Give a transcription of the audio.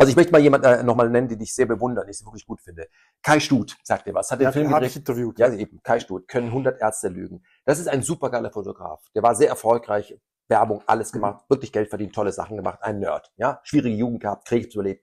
Also ich möchte mal jemanden äh, nochmal nennen, den ich sehr bewundere, den ich wirklich gut finde. Kai Stut, sagt ihr was, hat den ja, Film den Ich interviewt. Ja, eben, Kai Stut, können 100 Ärzte lügen. Das ist ein supergeiler Fotograf. Der war sehr erfolgreich, Werbung, alles gemacht, wirklich Geld verdient, tolle Sachen gemacht, ein Nerd, ja, schwierige Jugend gehabt, Krebs überlebt,